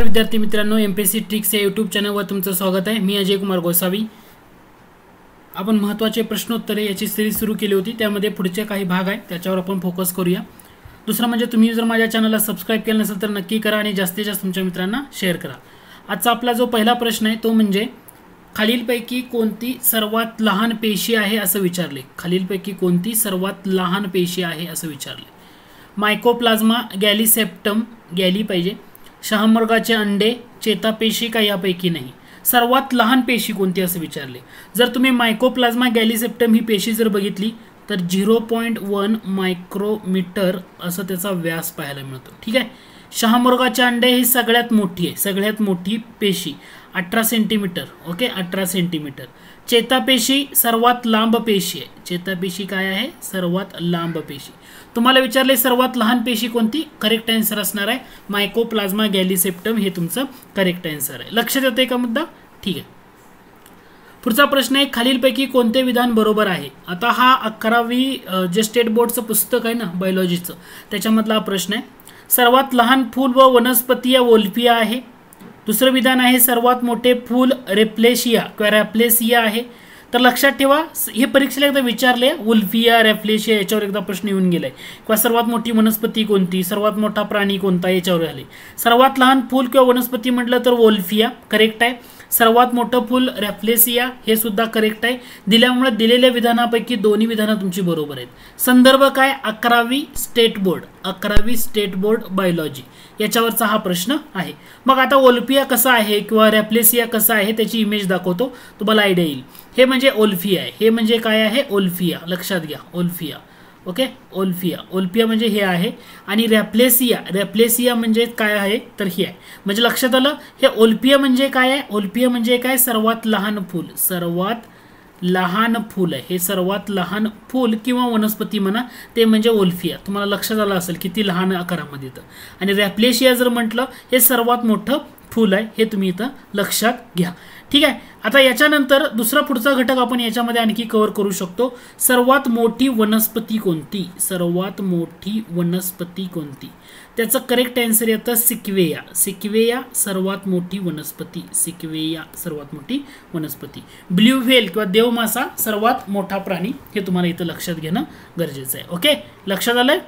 नमस्कार विद्यार्थी मित्रांनो M P S C tricks या यूट्यूब चॅनलवर तुमचं स्वागत आहे मी अजय कुमार गोसावी आपण महत्त्वाचे प्रश्नोत्तरे याची सिरीज सुरू केली होती त्यामध्ये पुढचे काही भाग आहेत त्याच्यावर आपण फोकस करूया दुसरं म्हणजे तुम्ही जर माझ्या चॅनलला सबस्क्राईब केलं नसेल तर नक्की करा आणि जास्तीत जास्त तुमच्या मित्रांना शेअर करा आजचा आपला जो पहिला प्रश्न आहे तो म्हणजे खालीलपैकी कोणती सर्वात लहान पेशी आहे असं विचारले खालीलपैकी कोणती सर्वात लहान पेशी आहे असं विचारले मायकोप्लाझ्मा गॅलिसेप्टम गॅली पाहिजे शहामृगाचे अंडे चेतापेशी का यापैकी नाही सर्वात लहान पेशी कोणती असं विचारले जर तुम्ही मायकोप्लाझ्मा गॅलिसेप्टम ही पेशी जर बघितली तर झिरो पॉईंट वन मायक्रोमीटर असं त्याचा व्यास पाहायला मिळतो ठीक आहे शहामृगाचे अंडे ही सगळ्यात मोठी आहे सगळ्यात मोठी पेशी अठरा सेंटीमीटर ओके अठरा सेंटीमीटर चेतापेशी सर्वात लांब पेशी आहे चेतापेशी काय आहे सर्वात लांब पेशी तुम्हाला विचारले सर्वात लहान पेशी कोणती करेक्ट आन्सर असणार आहे मायकोप्लाझ्मा गॅलिसेप्टम हे तुमचं करेक्ट आन्सर आहे लक्षात येतंय का मुद्दा ठीक आहे पुढचा प्रश्न आहे खालीलपैकी कोणते विधान बरोबर आहे आता हा अकरावी जे स्टेट बोर्डचं पुस्तक आहे ना बायोलॉजीचं त्याच्यामधला हा प्रश्न आहे सर्वात लहान फूल व वनस्पती या ओल्फिया आहे दुसरं विधान आहे सर्वात मोठे फूल रेप्लेशिया किंवा आहे तर लक्षात ठेवा हे परीक्षेला एकदा विचारले उल्फिया रेफ्लेशिया याच्यावर एकदा प्रश्न येऊन गेलाय किंवा सर्वात मोठी वनस्पती कोणती सर्वात मोठा प्राणी कोणता याच्यावर आले सर्वात लहान फूल किंवा वनस्पती म्हटलं तर वोल्फिया करेक्ट आहे सर्वात मोठं फुल रेफ्लेसिया हे सुद्धा करेक्ट आहे दिल्यामुळे दिलेल्या विधानापैकी दोन्ही विधानं तुमची बरोबर आहेत संदर्भ काय अकरावी स्टेट बोर्ड अकरावी स्टेट बोर्ड बायोलॉजी याच्यावरचा हा प्रश्न आहे मग आता ओल्पिया कसा आहे किंवा रेफ्लेसिया कसा आहे त्याची इमेज दाखवतो तुम्हाला आयडिया येईल हे म्हणजे ओल्फिया आहे हे म्हणजे काय ओल्फिया लक्षात घ्या ओल्फिया ओके ओल्फिया ओल्फिया म्हणजे हे आहे आणि रॅप्लेसिया रॅप्लेसिया म्हणजे काय हे आहे म्हणजे लक्षात हे ओल्फिया म्हणजे काय आहे ओल्फिया म्हणजे काय सर्वात लहान फूल सर्वत लहान फूल आहे हे लहान फूल कि वनस्पति म्हणा ते म्हणजे ओल्फिया तुम्हाला लक्षात आलं असेल लहान आकारा तर आणि रॅप्लेशिया जर म्हटलं हे सर्वात मोठं फूल है हे तुम्ही इथं लक्षात घ्या ठीक आहे आता याच्यानंतर दुसरा पुढचा घटक आपण याच्यामध्ये आणखी कव्हर करू शकतो सर्वात मोठी वनस्पती कोणती सर्वात मोठी वनस्पती कोणती त्याचं करेक्ट आन्सर येतं सिक्वेया सिक्वेया सर्वात मोठी वनस्पती सिक्वेया सर्वात मोठी वनस्पती ब्ल्यू व्हेल किंवा देवमासा सर्वात मोठा प्राणी हे तुम्हाला इथं लक्षात घेणं गरजेचं आहे ओके लक्षात आलं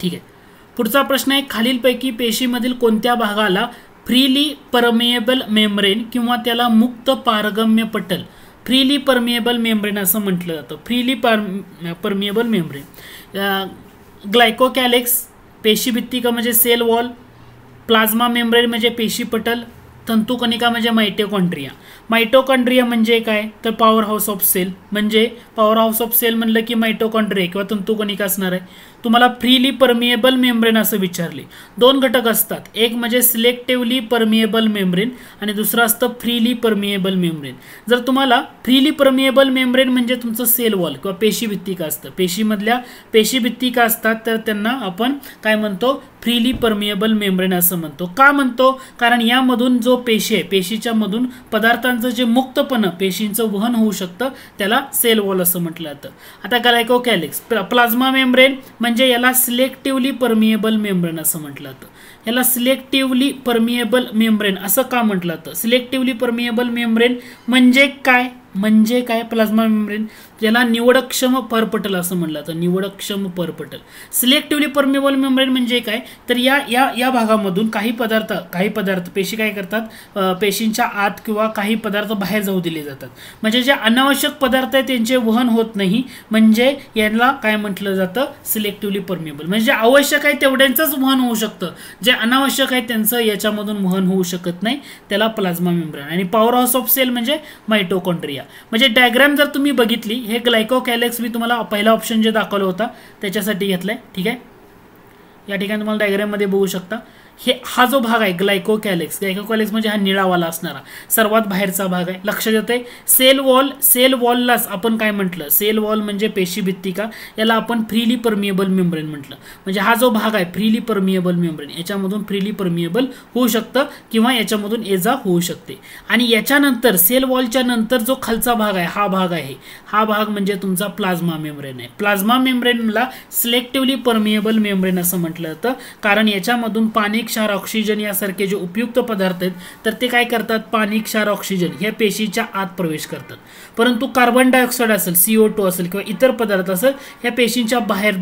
ठीक आहे पुढचा प्रश्न आहे खालीलपैकी पेशीमधील कोणत्या भागाला फ्रीली परमिएबल मेम्ब्रेन किंवा त्याला मुक्त पारगम्य पटल फ्रीली परमिएबल मेम्ब्रेन असं म्हटलं जातं फ्रीली परमिएबल मेम्ब्रेन ग्लायकोकॅलेक्स पेशीभित्तिका म्हणजे सेल वॉल प्लाझ्मा मेम्ब्रेन म्हणजे पेशीपटल तंतुकणिका म्हणजे मायटोकॉन्ड्रिया मायटोकॉन्ड्रिया म्हणजे काय तर पॉवर हाऊस ऑफ सेल म्हणजे पॉवर हाऊस ऑफ सेल म्हणलं की मायटोकॉन्ड्रिया किंवा तंतुकणिका असणार आहे तुम्हाला फ्रीली परमिएबल मेम्ब्रेन असं विचारले दोन घटक असतात एक म्हणजे सिलेक्टिव्हली परमिएबल मेम्ब्रेन आणि दुसरं असतं फ्रीली परमिएबल मेम्ब्रेन जर तुम्हाला फ्रीली परमिएबल मेम्ब्रेन म्हणजे तुमचं सेल वॉल किंवा पेशी पेशीभित्तिका असतं पेशीमधल्या पेशीभित्तिका असतात तर त्यांना आपण काय म्हणतो फ्रीली परमिएबल मेम्ब्रेन असं म्हणतो का म्हणतो कारण यामधून जो पेशी आहे पेशीच्या मधून पदार्थांचं जे मुक्तपणं पेशींचं वहन होऊ शकतं त्याला सेल वॉल असं म्हटलं जातं आता गलायको कॅलिक्स प्लाझ्मा मेम्ब्रेन म्हणजे याला सिलेक्टिव्हली परमिएबल मेम्ब्रेन असं म्हटलं जातं याला सिलेक्टिव्हली परमिएबल मेम्ब्रेन असं का म्हटलं जातं सिलेक्टिव्हली परमिएबल मेम्ब्रेन म्हणजे काय म्हणजे काय प्लाझ्मा मेम्ब्रेन याला निवडक्षम परपटल असं म्हणलं जातं निवडक्षम परपटल सिलेक्टिव्हली परमेबल मेम्ब्रेन म्हणजे काय तर या या या भागामधून काही पदार्थ काही पदार्थ पेशी काय करतात पेशींच्या आत किंवा काही पदार्थ बाहेर जाऊ दिले जातात म्हणजे जे अनावश्यक पदार्थ आहेत त्यांचे वहन होत नाही म्हणजे यांना काय म्हटलं जातं सिलेक्टिव्हली परमेबल म्हणजे जे आवश्यक आहे तेवढ्यांचंच वहन होऊ शकतं जे अनावश्यक आहे त्यांचं याच्यामधून वहन होऊ शकत नाही त्याला प्लाझ्मा मेम्ब्रेन आणि पॉवर हाऊस ऑफ सेल म्हणजे मायटोकॉन्ड्रिया म्हणजे डायग्राम जर तुम्ही बघितली हे ग्लायकोकॅलेक्स मी तुम्हाला पहिला ऑप्शन जे दाखवलं होता त्याच्यासाठी घेतलं आहे ठीक आहे या ठिकाणी तुम्हाला डायग्राममध्ये बघू शकता हे हा जो भाग आहे ग्लायको कॅलेक्स ग्लायकोकॅलेक्स म्हणजे हा निळावाला असणारा सर्वात बाहेरचा भाग आहे लक्षात येतं आहे सेल वॉल सेल वॉललाच आपण काय म्हटलं सेल वॉल म्हणजे पेशी भित्तिका याला आपण फ्रीली परमिएबल मेम्ब्रेन म्हटलं म्हणजे हा जो भाग आहे फ्रीली परमिएबल मेम्ब्रेन याच्यामधून फ्रीली परमिएबल होऊ शकतं किंवा याच्यामधून एजा होऊ शकते आणि याच्यानंतर सेल वॉलच्या नंतर जो खालचा भाग आहे हा भाग आहे हा भाग म्हणजे तुमचा प्लाझ्मा मेम्ब्रेन आहे प्लाझ्मा मेम्ब्रेनला सिलेक्टिव्हली परमिएबल मेम्ब्रेन असं म्हटलं जातं कारण याच्यामधून पाणी क्षार ऑक्सिजन यासारखे जे उपयुक्त पदार्थ आहेत तर ते काय करतात पाणी क्षार ऑक्सिजन ह्या पेशीच्या आत प्रवेश करतात परंतु कार्बन डायऑक्साईड असेल ओ टू असेल किंवा इतर पदार्थ असेल ह्या पेशींच्या बाहेर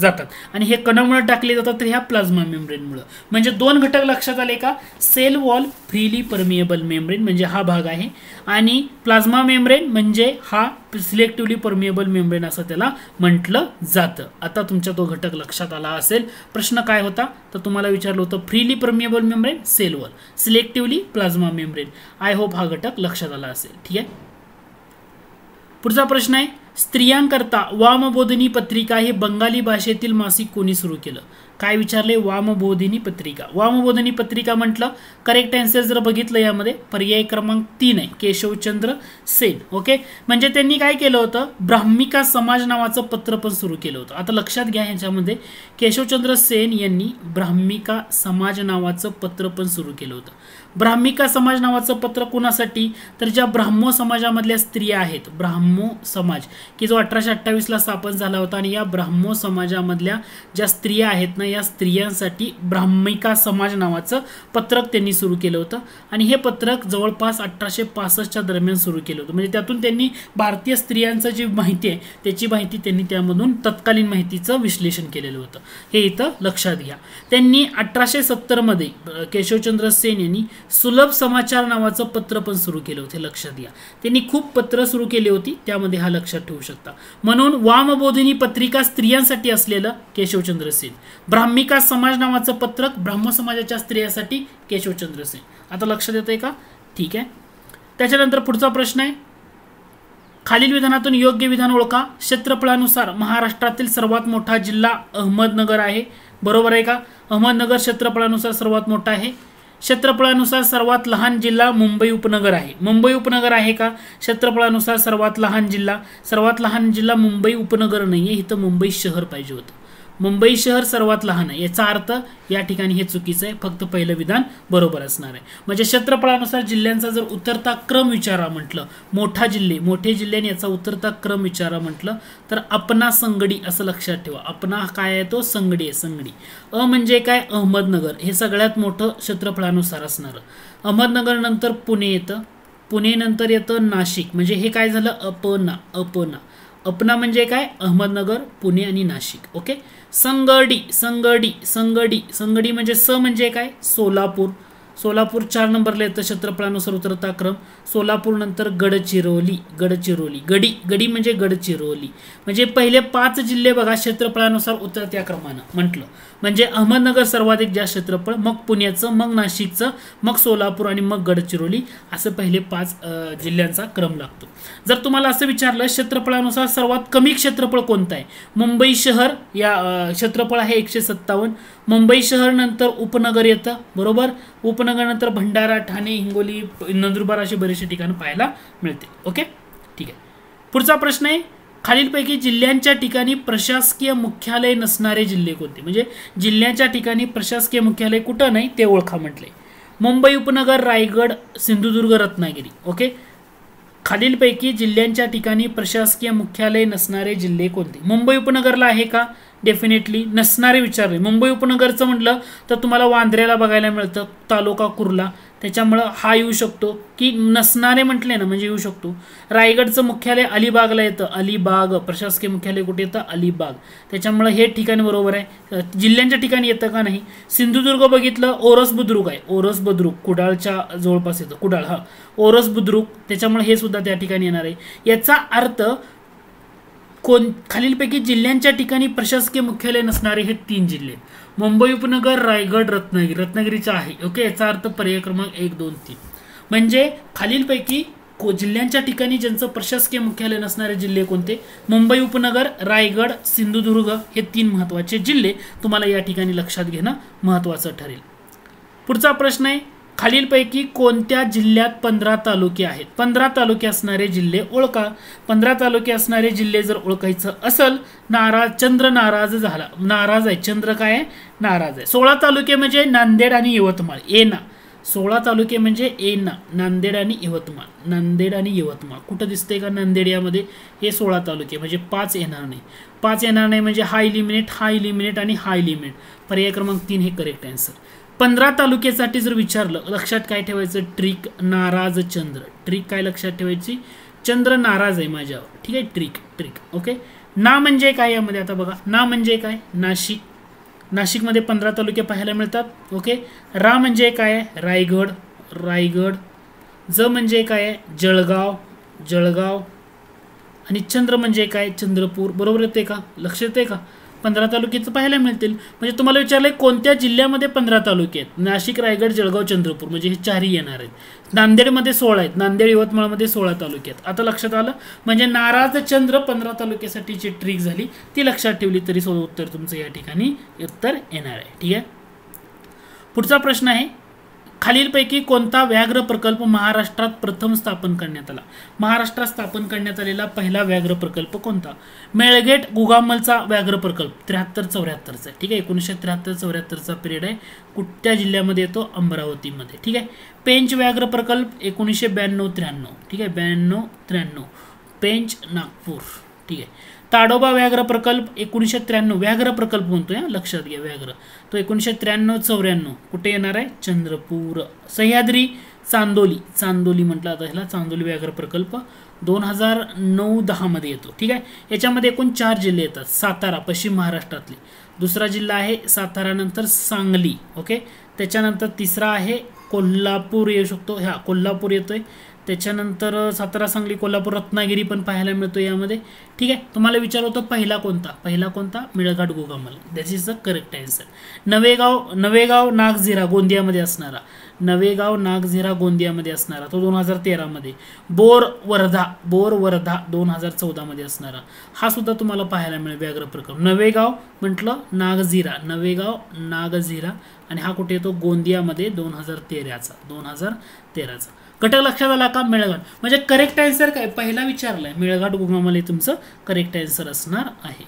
जातात आणि हे कणामुळे टाकले जातात तर ह्या प्लाझ्मा मेम्ब्रेनमुळं म्हणजे दोन घटक लक्षात आले का cell wall freely permeable membrane म्हणजे हा भाग आहे आणि प्लाझ्मा मेम्ब्रेन म्हणजे हा सिलेक्टिव्हली परमिएबल मेम्ब्रेन असं त्याला म्हटलं जातं आता तुमच्या तो घटक लक्षात आला असेल प्रश्न काय होता तर तुम्हाला विचारलं होतं freely permeable membrane cell wall selectively plasma membrane I hope हा घटक लक्षात आला असेल ठीक आहे पुढचा प्रश्न आहे स्त्रियांकरता वामबोधिनी पत्रिका हे बंगाली भाषेतील मासिक कोणी सुरू केलं काय विचारले वामबोधिनी पत्रिका वामबोधिनी पत्रिका म्हटलं करेक्ट आन्सर जर बघितलं यामध्ये पर्याय क्रमांक तीन आहे केशवचंद्र सेन ओके म्हणजे त्यांनी काय केलं होतं ब्राह्मिका समाज नावाचं पत्र पण सुरू केलं होतं आता लक्षात घ्या ह्याच्यामध्ये केशवचंद्र सेन यांनी ब्राह्मिका समाज नावाचं पत्र पण सुरू केलं होतं ब्राह्मिका समाज नावाचं पत्र कोणासाठी तर ज्या ब्राह्मो समाजामधल्या स्त्रिया आहेत ब्राह्मो समाज की जो अठराशे अठ्ठावीसला स्थापन झाला होता आणि या ब्राह्मो समाजामधल्या ज्या स्त्रिया आहेत ना या स्त्रियांसाठी ब्राह्मिका समाज नावाचं पत्रक त्यांनी सुरू केलं होतं आणि हे पत्रक जवळपास अठराशे पासष्टच्या दरम्यान सुरू केलं होतं म्हणजे त्यातून त्यांनी भारतीय स्त्रियांचं जी माहिती आहे त्याची माहिती त्यांनी त्यामधून तत्कालीन माहितीचं विश्लेषण केलेलं होतं हे इथं लक्षात घ्या त्यांनी अठराशे सत्तरमध्ये केशवचंद्र सेन यांनी सुलभ समाचार नावाचं पत्र पण सुरू केलं होतं लक्षात घ्या त्यांनी खूप पत्र सुरू केली होती त्यामध्ये हा लक्षात ठेवू शकता म्हणून वामबोधिनी पत्रिका स्त्रियांसाठी असलेलं केशवचंद्र सेन ब्राह्मिका समाज नावाचं पत्रक ब्राह्म समाजाच्या स्त्रियांसाठी केशवचंद्र सेन आता लक्षात येतंय का ठीक आहे त्याच्यानंतर पुढचा प्रश्न आहे खालील विधानातून योग्य विधान ओळखा क्षेत्रफळानुसार महाराष्ट्रातील सर्वात मोठा जिल्हा अहमदनगर आहे बरोबर आहे का अहमदनगर क्षेत्रफळानुसार सर्वात मोठा आहे क्षेत्रफळानुसार सर्वात लहान जिल्हा मुंबई उपनगर आहे मुंबई उपनगर आहे का क्षेत्रफळानुसार सर्वात लहान जिल्हा सर्वात लहान जिल्हा मुंबई उपनगर नाही आहे इथं मुंबई शहर पाहिजे होतं मुंबई शहर सर्वात लहान आहे याचा अर्थ या ठिकाणी हे चुकीचं आहे फक्त पहिलं विधान बरोबर असणार आहे म्हणजे क्षेत्रफळानुसार जिल्ह्यांचा जर उतरता क्रम विचारा म्हटलं मोठा जिल्हे मोठे जिल्ह्याने याचा उतरता क्रम विचारा म्हटलं तर अपना संगडी असं लक्षात ठेवा अपना काय आहे तो संगडी आहे संगडी अ म्हणजे काय अहमदनगर हे सगळ्यात मोठं क्षेत्रफळानुसार असणार अहमदनगर नंतर पुणे येतं पुणे नंतर येतं नाशिक म्हणजे हे काय झालं अपना अपना अपना म्हणजे काय अहमदनगर पुणे आणि नाशिक ओके संगडी संगडी संगडी संगडी म्हणजे स म्हणजे काय सोलापूर सोलापूर चार नंबरला येतं क्षेत्रफळानुसार उतरता क्रम सोलापूर नंतर गडचिरोली गडचिरोली गडी गडी म्हणजे गडचिरोली म्हणजे पहिले पाच जिल्हे बघा क्षेत्रफळानुसार उतरत्या क्रमानं म्हटलं म्हणजे अहमदनगर सर्वाधिक जास्त क्षेत्रफळ मग पुण्याचं मग नाशिकचं मग सोलापूर आणि मग गडचिरोली असं पहिले पाच जिल्ह्यांचा क्रम लागतो जर तुम्हाला असं विचारलं क्षेत्रफळानुसार सर्वात कमी क्षेत्रफळ कोणतं आहे मुंबई शहर या क्षेत्रफळ आहे एकशे सत्तावन्न मुंबई शहर नंतर उपनगर येतं बरोबर उपनगरनंतर भंडारा ठाणे हिंगोली नंदुरबार अशी बरेचसे ठिकाणं पाहायला मिळते ओके ठीक आहे पुढचा प्रश्न आहे खालीलपैकी जिल्ह्यांच्या ठिकाणी प्रशासकीय मुख्यालय नसणारे जिल्हे कोणते म्हणजे जिल्ह्यांच्या ठिकाणी प्रशासकीय मुख्यालय कुठं नाही ते ओळखा म्हटले मुंबई उपनगर रायगड सिंधुदुर्ग रत्नागिरी ओके खालीलपैकी जिल्ह्यांच्या ठिकाणी प्रशासकीय मुख्यालय नसणारे जिल्हे कोणते मुंबई उपनगरला आहे का डेफिनेटली नसणारे विचारले मुंबई उपनगरचं म्हटलं तर तुम्हाला वांद्र्याला बघायला मिळतं तालुका कुर्ला त्याच्यामुळं हा येऊ शकतो की नसणारे म्हटले ना म्हणजे येऊ शकतो रायगडचं मुख्यालय अलिबागला येतं अलिबाग प्रशासकीय मुख्यालय कुठे येतं अलिबाग त्याच्यामुळं हे ठिकाण बरोबर आहे जिल्ह्यांच्या ठिकाणी येतं का नाही सिंधुदुर्ग बघितलं ओरस बुद्रुक आहे ओरस बुद्रुक कुडाळच्या जवळपास येतं कुडाळ हा ओरस बुद्रुक त्याच्यामुळे हे सुद्धा त्या ठिकाणी येणार आहे याचा अर्थ कोण खालीलपैकी जिल्ह्यांच्या ठिकाणी प्रशासकीय मुख्यालय नसणारे हे तीन जिल्हे मुंबई उपनगर रायगड रत्नागिरी रत्नागिरीचा आहे ओके याचा अर्थ पर्याय क्रमांक एक दोन तीन म्हणजे खालीलपैकी को जिल्ह्यांच्या ठिकाणी ज्यांचं प्रशासकीय मुख्यालय नसणारे जिल्हे कोणते मुंबई उपनगर रायगड सिंधुदुर्ग हे तीन महत्त्वाचे जिल्हे तुम्हाला या ठिकाणी लक्षात घेणं महत्त्वाचं ठरेल पुढचा प्रश्न आहे खालीलपैकी कोणत्या जिल्ह्यात पंधरा तालुके आहेत पंधरा तालुके असणारे जिल्हे ओळखा पंधरा तालुके असणारे जिल्हे जर ओळखायचं असेल नाराज चंद्र नाराज झाला नाराज आहे चंद्र काय नाराज आहे सोळा तालुके म्हणजे नांदेड आणि यवतमाळ ना सोळा तालुके म्हणजे एना नांदेड आणि यवतमाळ नांदेड आणि यवतमाळ कुठं दिसतंय का नांदेड यामध्ये हे सोळा तालुके म्हणजे पाच येणार नाही पाच येणार नाही म्हणजे हाय लिमिनेट हाय लिमिनेट आणि हाय इलिमिनेट पर्याय क्रमांक तीन हे करेक्ट आन्सर पंधरा तालुक्यासाठी जर विचारलं लक्षात काय ठेवायचं ट्रिक नाराज चंद्र ट्रिक काय लक्षात ठेवायची चंद्र नाराज आहे माझ्यावर ठीक आहे ट्रिक ट्रिक ओके ना म्हणजे काय यामध्ये आता बघा ना म्हणजे काय नाशिक नाशिकमध्ये पंधरा तालुके पाहायला मिळतात ओके रा म्हणजे काय आहे रायगड रायगड ज म्हणजे काय आहे जळगाव जळगाव आणि चंद्र म्हणजे काय चंद्रपूर बरोबर येते का लक्षात येते का पंधरा तालुक्याचं पाहायला मिळतील म्हणजे तुम्हाला विचारलं आहे कोणत्या जिल्ह्यामध्ये पंधरा तालुके आहेत नाशिक रायगड जळगाव चंद्रपूर म्हणजे हे चारही येणार आहेत नांदेडमध्ये सोळा आहेत नांदेड यवतमाळमध्ये सोळा तालुके आहेत आता लक्षात आलं म्हणजे नाराज चंद्र पंधरा जी ट्रिक झाली ती लक्षात ठेवली तरी सो उत्तर तुमचं या ठिकाणी उत्तर येणार आहे ठीक आहे पुढचा प्रश्न आहे खालीलपैकी कोणता व्याघ्र प्रकल्प महाराष्ट्रात प्रथम स्थापन करण्यात आला महाराष्ट्रात स्थापन करण्यात आलेला पहिला व्याघ्र प्रकल्प कोणता मेळगेट गुगामलचा व्याघ्र प्रकल्प त्र्याहत्तर चौऱ्याहत्तरचा ठीक आहे एकोणीसशे त्र्याहत्तर चौऱ्याहत्तरचा पिरियड आहे कुठल्या जिल्ह्यामध्ये येतो अमरावतीमध्ये ठीक आहे पेंच व्याघ्र प्रकल्प एकोणीसशे ब्याण्णव त्र्याण्णव ठीक आहे ब्याण्णव त्र्याण्णव पेंच नागपूर ठीक आहे ताडोबा व्याघ्र प्रकल्प एकोणीसशे त्र्याण्णव व्याघ्र प्रकल्प म्हणतोय लक्षात घ्या व्याघ्र तो एकोणीसशे त्र्याण्णव चौऱ्याण्णव कुठे येणार आहे चंद्रपूर सह्याद्री चांदोली चांदोली म्हटलं आता ह्याला चांदोली व्याघ्र प्रकल्प दोन हजार नऊ दहामध्ये येतो ठीक आहे याच्यामध्ये एकूण चार जिल्हे येतात सातारा पश्चिम महाराष्ट्रातले दुसरा जिल्हा आहे सातारानंतर सांगली ओके त्याच्यानंतर तिसरा आहे कोल्हापूर येऊ शकतो ह्या कोल्हापूर येतोय त्याच्यानंतर सातारा सांगली कोल्हापूर रत्नागिरी पण पाहायला मिळतो यामध्ये ठीक आहे तुम्हाला विचार होतो पहिला कोणता पहिला कोणता Melghat Gugamal that is the correct answer Navegaon Navegaon Nagzira गोंदियामध्ये असणारा नवेगाव नागझिरा गोंदियामध्ये असणारा तो दोन हजार तेरामध्ये बोर वर्धा बोर वर्धा दोन हजार चौदामध्ये असणारा हा सुद्धा तुम्हाला पाहायला मिळेल व्याघ्र प्रकल्प नवेगाव म्हटलं नागझिरा नवेगाव नागझिरा आणि हा कुठे येतो गोंदियामध्ये दोन हजार तेराचा दोन हजार तेराचा कटक लक्षात आला का मेळघाट म्हणजे करेक्ट आन्सर काय पहिला विचारला आहे मेळघाट उगमामले तुमचं करेक्ट आन्सर असणार आहे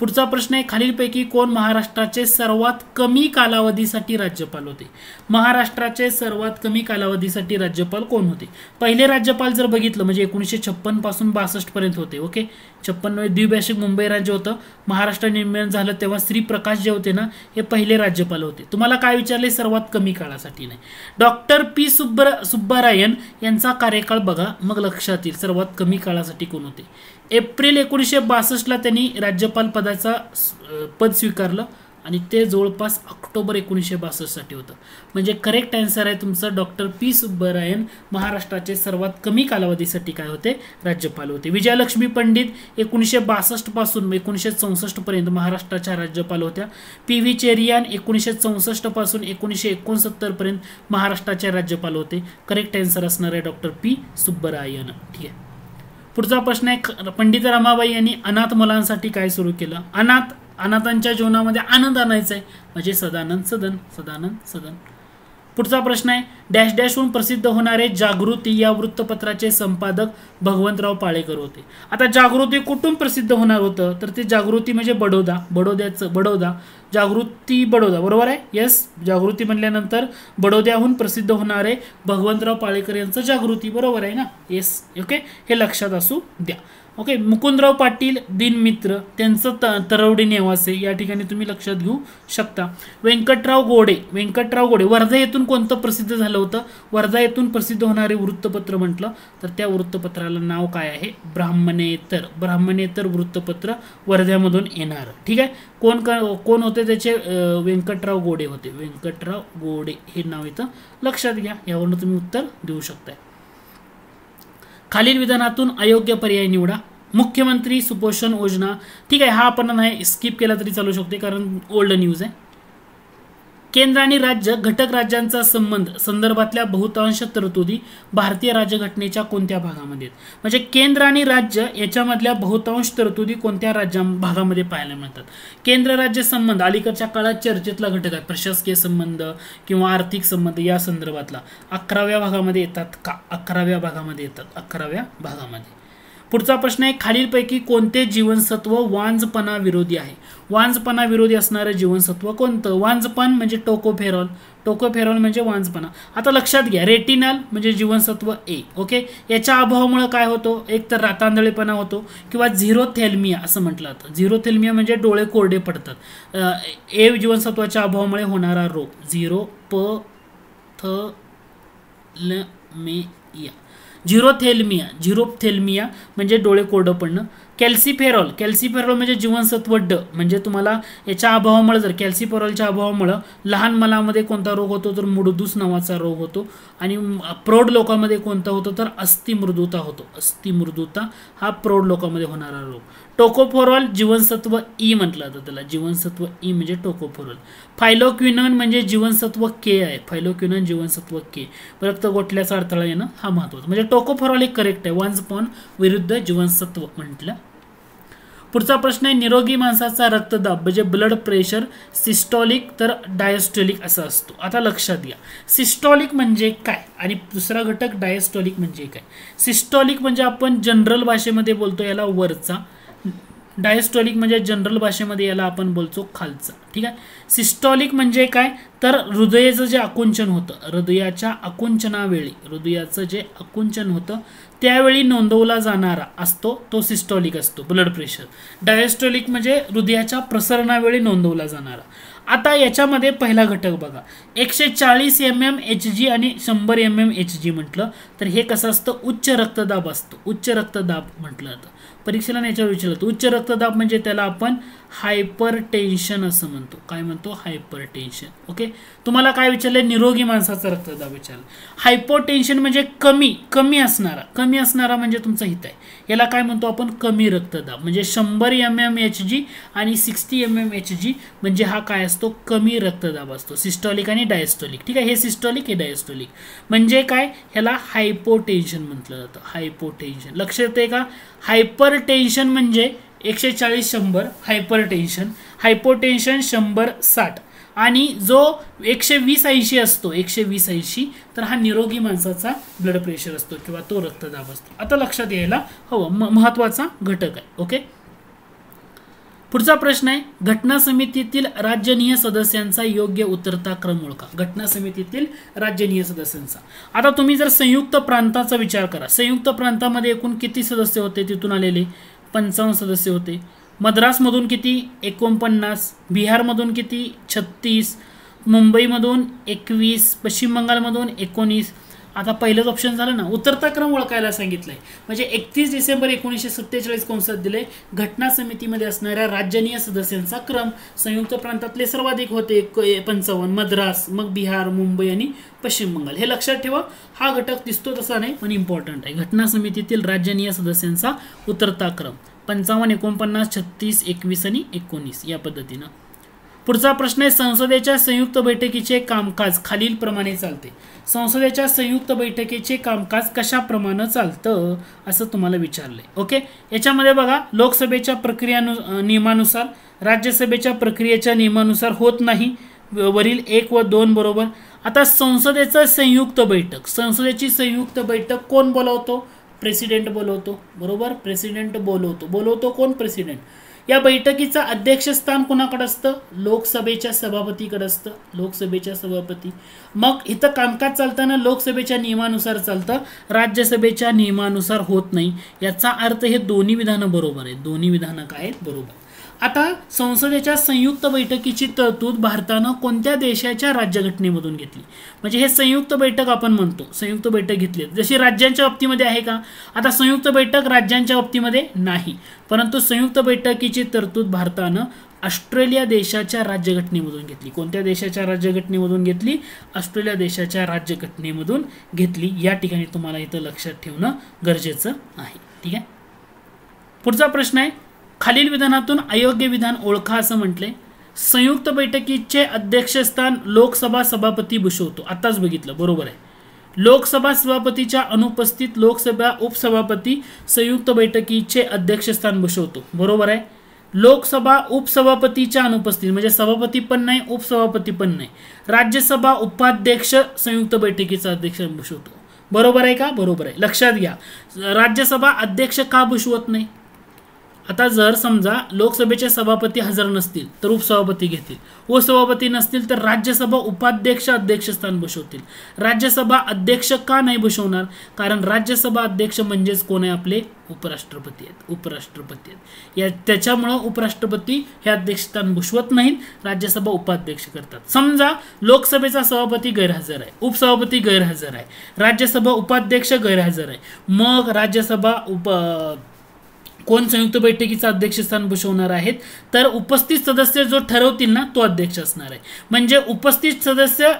पुढचा प्रश्न आहे खालीलपैकी कोण महाराष्ट्राचे सर्वात कमी कालावधीसाठी राज्यपाल होते महाराष्ट्राचे सर्वात कमी कालावधीसाठी राज्यपाल कोण होते पहिले राज्यपाल जर बघितलं म्हणजे एकोणीसशे छप्पन पासून बासष्ट पर्यंत होते ओके छप्पन म्हणजे द्विभाषिक मुंबई राज्य होतं महाराष्ट्र निर्माण झालं तेव्हा श्री प्रकाश जे होते ना हे पहिले राज्यपाल होते तुम्हाला काय विचारले सर्वात कमी काळासाठी नाही डॉक्टर पी सुब्र सुब्बारायन यांचा कार्यकाळ बघा मग लक्षात येईल सर्वात कमी काळासाठी कोण होते एप्रिल एकोणीसशे बासष्टला त्यांनी राज्यपाल पदाचा पद स्वीकारलं आणि ते जवळपास ऑक्टोबर एकोणीसशे बासष्टसाठी होतं म्हणजे करेक्ट आन्सर आहे तुमचं डॉक्टर पी सुब्बरायन महाराष्ट्राचे सर्वात कमी कालावधीसाठी काय होते राज्यपाल होते विजयालक्ष्मी पंडित एकोणीसशे बासष्टपासून एकोणीसशे चौसष्टपर्यंत महाराष्ट्राच्या राज्यपाल होत्या पी व्ही चेरियान एकोणीसशे चौसष्टपासून एकोणीसशे एकोणसत्तरपर्यंत महाराष्ट्राचे राज्यपाल होते करेक्ट आन्सर असणार आहे डॉक्टर पी सुब्बरायन ठीक आहे पुढचा प्रश्न आहे पंडित रमाबाई यांनी अनाथ मुलांसाठी काय सुरू केलं अनाथ अनाथांच्या जीवनामध्ये आनंद आणायचा आहे म्हणजे सदानंद सदन सदानंद सदन पुढचा प्रश्न आहे डॅश डॅशहून प्रसिद्ध होणारे जागृती या वृत्तपत्राचे संपादक भगवंतराव पाळेकर होते आता जागृती कुठून प्रसिद्ध होणार होतं तर ते जागृती म्हणजे बडोदा बडोद्याचं बडोदा जागृती बडोदा बरोबर आहे येस जागृती म्हणल्यानंतर बडोद्याहून प्रसिद्ध होणारे भगवंतराव पाळेकर यांचं जागृती बरोबर आहे ना येस ओके हे लक्षात असू द्या ओके मुकुंदराव पाटील दिनमित्र त्यांचं त तरवडी नेवासे या ठिकाणी तुम्ही लक्षात घेऊ शकता व्यंकटराव गोडे व्यंकटराव गोडे वर्धा येथून कोणतं प्रसिद्ध झालं होतं वर्धा येथून प्रसिद्ध होणारे वृत्तपत्र म्हटलं तर त्या वृत्तपत्राला नाव काय आहे ब्राह्मणेतर ब्राह्मणेतर वृत्तपत्र वर्ध्यामधून येणार ठीक आहे कोण कोण होतं होते त्याचे व्यंकटराव गोडे होते व्यंकटराव गोडे हे नाव इथं लक्षात घ्या यावरनं तुम्ही उत्तर देऊ शकताय खालील विधानातून अयोग्य पर्याय निवडा मुख्यमंत्री सुपोषण योजना ठीक आहे हा आपण नाही स्किप केला तरी चालू शकते कारण ओल्ड न्यूज आहे केंद्र आणि राज्य घटक राज्यांचा संबंध संदर्भातल्या बहुतांश तरतुदी भारतीय राज्यघटनेच्या कोणत्या भागामध्ये म्हणजे केंद्र आणि राज्य याच्यामधल्या बहुतांश तरतुदी कोणत्या राज्या भागामध्ये पाहायला मिळतात केंद्र राज्य संबंध अलीकडच्या काळात चर्चेतला घटक आहे प्रशासकीय संबंध किंवा आर्थिक संबंध या संदर्भातला अकराव्या भागामध्ये येतात का अकराव्या भागामध्ये येतात अकराव्या भागामध्ये पुढचा प्रश्न आहे खालीलपैकी कोणते जीवनसत्व वांजपणा विरोधी आहे वांजपणा विरोधी असणारं जीवनसत्व कोणतं वांजपण म्हणजे टोकोफेरॉल टोकोफेरॉल म्हणजे वांजपणा आता लक्षात घ्या रेटिनॉल म्हणजे जीवनसत्व ए ओके याच्या अभावामुळे काय होतो एक तर रातांदळेपणा होतो किंवा झिरो थेल्मिया असं म्हटलं जातं झिरो थेल्मिया म्हणजे डोळे कोरडे पडतात ए जीवनसत्वाच्या अभावामुळे होणारा रोग झिरो प थ ल मे या झिरोथेल्मिया झिरोथेल्मिया म्हणजे डोळे कोरडं पडणं कॅल्सिफेरॉल कॅल्सिफेरॉल म्हणजे जीवनसत्व ड म्हणजे तुम्हाला याच्या अभावामुळे जर कॅल्सिफेरॉलच्या अभावामुळं लहान मलामध्ये कोणता रोग होतो तर मुडदूस नावाचा रोग होतो आणि प्रौढ लोकांमध्ये कोणता होतो तर अस्थिमृदुता होतो अस्थिमृदुता हा प्रौढ लोकांमध्ये होणारा रोग टोकोफोरॉल जीवनसत्व ई म्हटलं जातं त्याला जीवनसत्व ई म्हणजे टोकोफोरॉल फायलोक्विनॉन म्हणजे जीवनसत्व के आहे फायलोक्विनॉन जीवनसत्व के रक्त गोठल्याचा अडथळा येणं हा महत्वाचा म्हणजे टोकोफोरॉल एक करेक्ट आहे वन्स पॉन विरुद्ध जीवनसत्व म्हटलं पुढचा प्रश्न आहे निरोगी माणसाचा रक्तदाब म्हणजे ब्लड प्रेशर सिस्टॉलिक तर डायस्टॉलिक असा असतो आता लक्षात घ्या सिस्टॉलिक म्हणजे काय आणि दुसरा घटक डायस्टॉलिक म्हणजे काय सिस्टॉलिक म्हणजे आपण जनरल भाषेमध्ये बोलतो याला वरचा डायस्टॉलिक म्हणजे जनरल भाषेमध्ये याला आपण बोलतो खालचा ठीक आहे सिस्टॉलिक म्हणजे काय तर हृदयाचं जे आकुंचन होतं हृदयाच्या आकुंचनावेळी हृदयाचं जे आकुंचन होतं त्यावेळी नोंदवला जाणारा असतो तो सिस्टॉलिक असतो ब्लड प्रेशर डायस्टॉलिक म्हणजे हृदयाच्या प्रसरणावेळी नोंदवला जाणारा आता याच्यामध्ये पहिला घटक बघा एकशे चाळीस एम एम एच जी आणि शंभर एम एम एच जी म्हटलं तर हे कसं असतं उच्च रक्तदाब असतो उच्च रक्तदाब म्हटलं जातं परीक्षेला याच्यावर विचारलं उच्च रक्तदाब म्हणजे त्याला आपण हायपर टेन्शन असं म्हणतो काय म्हणतो हायपर टेन्शन ओके तुम्हाला काय विचारलं निरोगी माणसाचा रक्तदाब विचारलं हायपोटेन्शन म्हणजे कमी कमी असणारा कमी असणारा म्हणजे तुमचा हित आहे याला काय म्हणतो आपण कमी रक्तदाब म्हणजे शंभर एम एम एच जी आणि sixty M M H G म्हणजे हा काय असतो कमी रक्तदाब असतो सिस्टॉलिक आणि डायस्टॉलिक ठीक आहे हे सिस्टॉलिक हे डायस्टॉलिक म्हणजे काय ह्याला हायपोटेन्शन म्हटलं जातं हायपोटेन्शन लक्षात आहे का हायपर टेन्शन म्हणजे एकशे चाळीस शंभर हायपरटेन्शन हायपोटेन्शन शंभर साठ आणि जो एकशे वीस ऐंशी असतो एकशे वीस ऐंशी तर हा निरोगी माणसाचा ब्लड प्रेशर असतो किंवा तो रक्तदाब असतो आता लक्षात यायला हवं महत्त्वाचा घटक आहे ओके पुढचा प्रश्न आहे घटना समितीतील राज्यनीय सदस्यांचा योग्य उतरता क्रम ओळखा घटना समितीतील राज्यनीय सदस्यांचा आता तुम्ही जर संयुक्त प्रांताचा विचार करा संयुक्त प्रांतामध्ये एकूण किती सदस्य होते तिथून आलेले पंचावन्न सदस्य होते मद्रासमधून किती एकोणपन्नास बिहारमधून किती छत्तीस मुंबईमधून एकवीस पश्चिम बंगालमधून एकोणीस आता पहिलंच ऑप्शन झालं ना उतरता क्रम ओळखायला सांगितलंय म्हणजे एकतीस डिसेंबर एकोणीसशे सत्तेचाळीस कोणसात दिले घटना समितीमध्ये असणाऱ्या राज्यनीय सदस्यांचा क्रम संयुक्त प्रांतातले सर्वाधिक होते पंचावन्न मद्रास मग बिहार मुंबई आणि पश्चिम बंगाल हे लक्षात ठेवा हा घटक दिसतो तसा नाही पण इम्पॉर्टंट आहे घटना समितीतील राज्यनीय सदस्यांचा उतरता क्रम पंचावन्न एकोणपन्नास छत्तीस एकवीस आणि एकोणीस या पद्धतीनं पुढचा प्रश्न आहे संसदेच्या संयुक्त बैठकीचे कामकाज खालीलप्रमाणे चालते संसदेच्या संयुक्त बैठकीचे कामकाज कशाप्रमाणे चालतं असं तुम्हाला विचारलंय ओके याच्यामध्ये बघा लोकसभेच्या प्रक्रियानु नियमानुसार राज्यसभेच्या प्रक्रियेच्या नियमानुसार होत नाही वरील एक व दोन बरोबर आता संसदेचं संयुक्त बैठक संसदेची संयुक्त बैठक कोण बोलवतो प्रेसिडेंट बोलवतो बरोबर प्रेसिडेंट बोलवतो बोलवतो कोण प्रेसिडेंट या बैठकीचं अध्यक्षस्थान कोणाकडे असतं लोकसभेच्या सभापतीकडे असतं लोकसभेच्या सभापती मग इथं कामकाज चालताना लोकसभेच्या नियमानुसार चालतं राज्यसभेच्या नियमानुसार होत नाही याचा अर्थ हे दोन्ही विधानं बरोबर आहेत दोन्ही विधानं काय आहेत बरोबर आता संसदेच्या संयुक्त बैठकीची तरतूद भारतानं कोणत्या देशाच्या राज्यघटनेमधून घेतली म्हणजे हे संयुक्त बैठक आपण म्हणतो संयुक्त बैठक घेतली जशी राज्यांच्या बाबतीमध्ये आहे का आता संयुक्त बैठक राज्यांच्या बाबतीमध्ये नाही परंतु संयुक्त बैठकीची तरतूद भारतानं ऑस्ट्रेलिया देशाच्या राज्यघटनेमधून घेतली कोणत्या देशाच्या राज्यघटनेमधून घेतली ऑस्ट्रेलिया देशाच्या राज्यघटनेमधून घेतली या ठिकाणी तुम्हाला इथं लक्षात ठेवणं गरजेचं आहे ठीक आहे पुढचा प्रश्न आहे खालील विधानातून अयोग्य विधान ओळखा असं म्हटलंय संयुक्त बैठकीचे अध्यक्षस्थान लोकसभा सभापती भूषवतो आत्ताच बघितलं बरोबर आहे लोकसभा सभापतीच्या अनुपस्थित लोकसभा उपसभापती संयुक्त बैठकीचे अध्यक्षस्थान बसवतो बरोबर आहे लोकसभा उपसभापतीच्या अनुपस्थित म्हणजे सभापती पण नाही उपसभापती पण नाही राज्यसभा उपाध्यक्ष संयुक्त बैठकीचा अध्यक्ष बसवतो बरोबर आहे का बरोबर आहे लक्षात घ्या राज्यसभा अध्यक्ष का बसवत नाही आता जर समजा लोकसभेचे सभापती हजर नसतील तर उपसभापती घेतील सभापती नसतील तर राज्यसभा उपाध्यक्ष अध्यक्षस्थान बसवतील राज्यसभा अध्यक्ष का नाही बसवणार कारण राज्यसभा अध्यक्ष म्हणजेच कोण आहे आपले उपराष्ट्रपती आहेत उपराष्ट्रपती आहेत या त्याच्यामुळं उपराष्ट्रपती हे अध्यक्षस्थान बसवत नाहीत राज्यसभा उपाध्यक्ष करतात समजा लोकसभेचा सभापती गैरहजर आहे उपसभापती गैरहजर आहे राज्यसभा उपाध्यक्ष गैरहजर आहे मग राज्यसभा उप कोण संयुक्त बैठकीचं अध्यक्षस्थान भूषवणार आहेत तर उपस्थित सदस्य जो ठरवतील ना तो अध्यक्ष असणार आहे म्हणजे उपस्थित सदस्य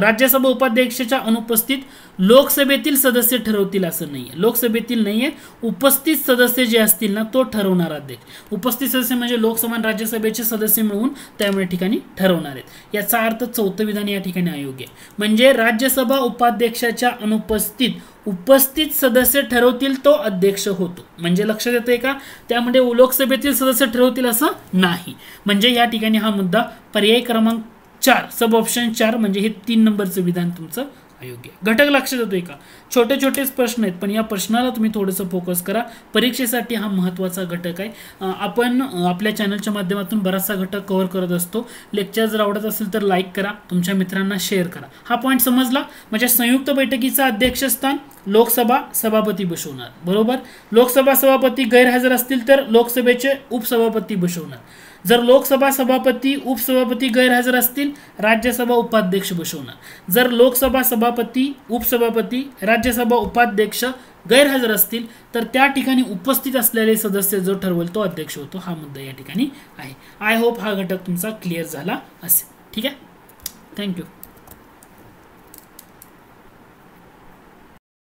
राज्यसभा उपाध्यक्षाच्या अनुपस्थित लोकसभेतील सदस्य ठरवतील असं नाही आहे लोकसभेतील नाही आहे उपस्थित सदस्य जे असतील ना तो ठरवणार अध्यक्ष उपस्थित सदस्य म्हणजे लोकसभा आणि राज्यसभेचे सदस्य मिळून त्यामुळे ठिकाणी ठरवणार आहेत याचा अर्थ चौथं विधान या ठिकाणी अयोग्य आहे म्हणजे राज्यसभा उपाध्यक्षाच्या अनुपस्थित उपस्थित सदस्य ठरवतील तो अध्यक्ष होतो म्हणजे लक्षात येतंय का त्यामध्ये लोकसभेतील सदस्य ठरवतील असं नाही म्हणजे या ठिकाणी हा मुद्दा पर्याय क्रमांक चार सब ऑप्शन चार म्हणजे हे तीन नंबरचं विधान तुमचं अयोग्य घटक लक्षात येतोय का छोटे छोटेच प्रश्न आहेत पण या प्रश्नाला तुम्ही थोडंसं फोकस करा परीक्षेसाठी हा महत्त्वाचा घटक आहे आपण आपल्या चॅनलच्या माध्यमातून बराचसा घटक कव्हर करत असतो लेक्चर जर आवडत असेल तर लाईक करा तुमच्या मित्रांना शेअर करा हा पॉईंट समजला म्हणजे संयुक्त बैठकीचा अध्यक्षस्थान लोकसभा सभापती बसवणार बरोबर लोकसभा सभापती गैरहजर असतील तर लोकसभेचे उपसभापती बसवणार जर लोकसभा सभापती उपसभापती गैरहजर असतील राज्यसभा उपाध्यक्ष बसवणार जर लोकसभा सभापती उपसभापती राज्यसभा उपाध्यक्ष गैरहजर असतील तर त्या ठिकाणी उपस्थित असलेले सदस्य जो ठरवेल तो अध्यक्ष होतो हा मुद्दा या ठिकाणी आहे आय होप हा घटक तुमचा क्लिअर झाला असेल ठीक आहे थँक्यू